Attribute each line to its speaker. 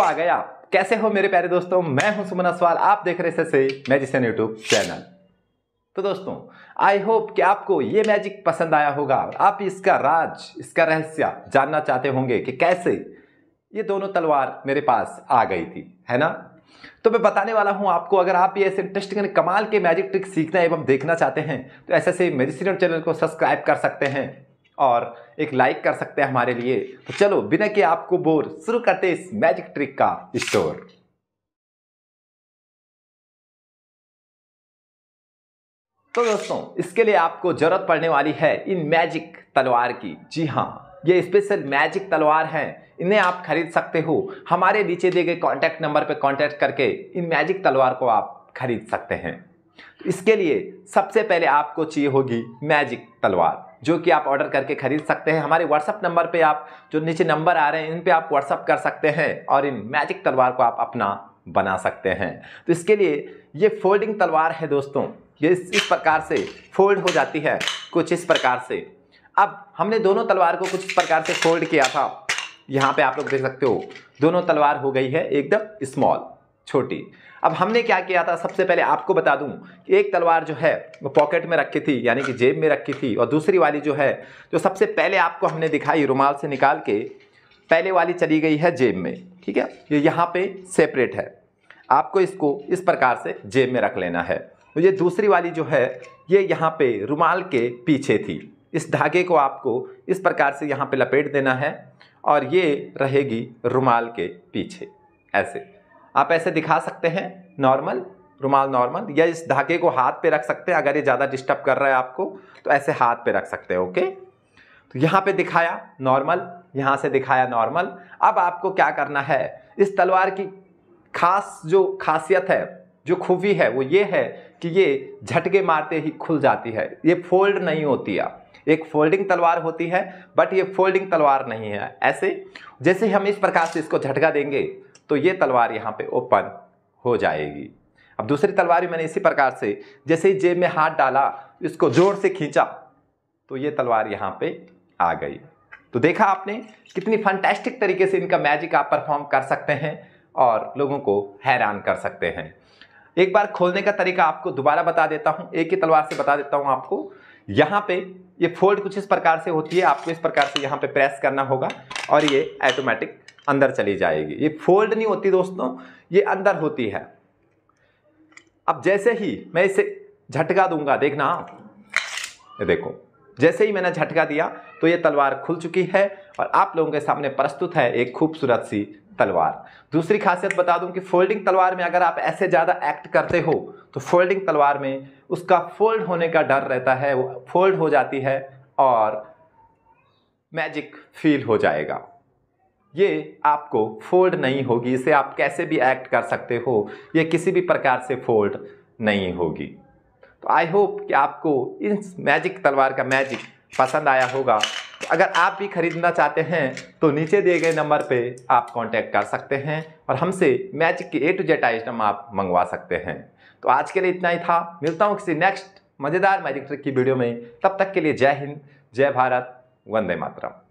Speaker 1: आ गया कैसे हो मेरे प्यारे दोस्तों मैं हूं सुमन असवाल आप देख रहे से मैजिशियन यूट्यूब चैनल तो दोस्तों आई होप कि आपको ये मैजिक पसंद आया होगा आप इसका राज इसका रहस्य जानना चाहते होंगे कि कैसे ये दोनों तलवार मेरे पास आ गई थी है ना तो मैं बताने वाला हूं आपको अगर आप ये ऐसे इंटरेस्टिंग कमाल के मैजिक ट्रिक सीखना एवं देखना चाहते हैं तो ऐसे ऐसे मेजिस्ट्रियन चैनल को सब्सक्राइब कर सकते हैं और एक लाइक कर सकते हैं हमारे लिए तो चलो बिना के आपको बोर शुरू करते इस मैजिक ट्रिक का स्टोर तो दोस्तों इसके लिए आपको जरूरत पड़ने वाली है इन मैजिक तलवार की जी हाँ ये स्पेशल मैजिक तलवार हैं इन्हें आप खरीद सकते हो हमारे नीचे दिए गए कॉन्टैक्ट नंबर पर कॉन्टैक्ट करके इन मैजिक तलवार को आप खरीद सकते हैं इसके लिए सबसे पहले आपको चाहिए होगी मैजिक तलवार जो कि आप ऑर्डर करके खरीद सकते हैं हमारे व्हाट्सअप नंबर पे आप जो नीचे नंबर आ रहे हैं इन पे आप व्हाट्सअप कर सकते हैं और इन मैजिक तलवार को आप अपना बना सकते हैं तो इसके लिए ये फोल्डिंग तलवार है दोस्तों ये इस, इस प्रकार से फोल्ड हो जाती है कुछ इस प्रकार से अब हमने दोनों तलवार को कुछ इस प्रकार से फोल्ड किया था यहाँ पर आप लोग देख सकते हो दोनों तलवार हो गई है एकदम स्मॉल छोटी अब हमने क्या किया था सबसे पहले आपको बता दूं कि एक तलवार जो है वो पॉकेट में रखी थी यानी कि जेब में रखी थी और दूसरी वाली जो है जो सबसे पहले आपको हमने दिखाई रुमाल से निकाल के पहले वाली चली गई है जेब में ठीक है ये यहाँ पे सेपरेट है आपको इसको इस प्रकार से जेब में रख लेना है तो ये दूसरी वाली जो है ये यहाँ पर रुमाल के पीछे थी इस धागे को आपको इस प्रकार से यहाँ पर लपेट देना है और ये रहेगी रुमाल के पीछे ऐसे आप ऐसे दिखा सकते हैं नॉर्मल रुमाल नॉर्मल या इस धागे को हाथ पे रख सकते हैं अगर ये ज़्यादा डिस्टर्ब कर रहा है आपको तो ऐसे हाथ पे रख सकते हैं ओके तो यहाँ पे दिखाया नॉर्मल यहाँ से दिखाया नॉर्मल अब आपको क्या करना है इस तलवार की खास जो खासियत है जो खूबी है वो ये है कि ये झटके मारते ही खुल जाती है ये फोल्ड नहीं होती है एक फोल्डिंग तलवार होती है बट ये फोल्डिंग तलवार नहीं है ऐसे जैसे हम इस प्रकार से इसको झटका देंगे तो ये तलवार यहाँ पे ओपन हो जाएगी अब दूसरी तलवार मैंने इसी प्रकार से जैसे ही जेब में हाथ डाला इसको जोर से खींचा तो ये तलवार यहाँ पे आ गई तो देखा आपने कितनी फंटेस्टिक तरीके से इनका मैजिक आप परफॉर्म कर सकते हैं और लोगों को हैरान कर सकते हैं एक बार खोलने का तरीका आपको दोबारा बता देता हूँ एक ही तलवार से बता देता हूँ आपको यहाँ पे ये फोल्ड कुछ इस प्रकार से होती है आपको इस प्रकार से यहाँ पे प्रेस करना होगा और ये ऑटोमेटिक अंदर चली जाएगी ये फोल्ड नहीं होती दोस्तों ये अंदर होती है अब जैसे ही मैं इसे झटका दूंगा देखना ये देखो जैसे ही मैंने झटका दिया तो ये तलवार खुल चुकी है और आप लोगों के सामने प्रस्तुत है एक खूबसूरत सी तलवार दूसरी खासियत बता दूं कि फोल्डिंग तलवार में अगर आप ऐसे ज़्यादा एक्ट करते हो तो फोल्डिंग तलवार में उसका फोल्ड होने का डर रहता है वो फोल्ड हो जाती है और मैजिक फील हो जाएगा ये आपको फोल्ड नहीं होगी इसे आप कैसे भी एक्ट कर सकते हो ये किसी भी प्रकार से फोल्ड नहीं होगी तो आई होप कि आपको इस मैजिक तलवार का मैजिक पसंद आया होगा तो अगर आप भी खरीदना चाहते हैं तो नीचे दिए गए नंबर पे आप कांटेक्ट कर सकते हैं और हमसे मैजिक के ए टू जेड आइटम आप मंगवा सकते हैं तो आज के लिए इतना ही था मिलता हूँ किसी नेक्स्ट मज़ेदार मैजिक ट्रिक की वीडियो में तब तक के लिए जय हिंद जय भारत वंदे मातरम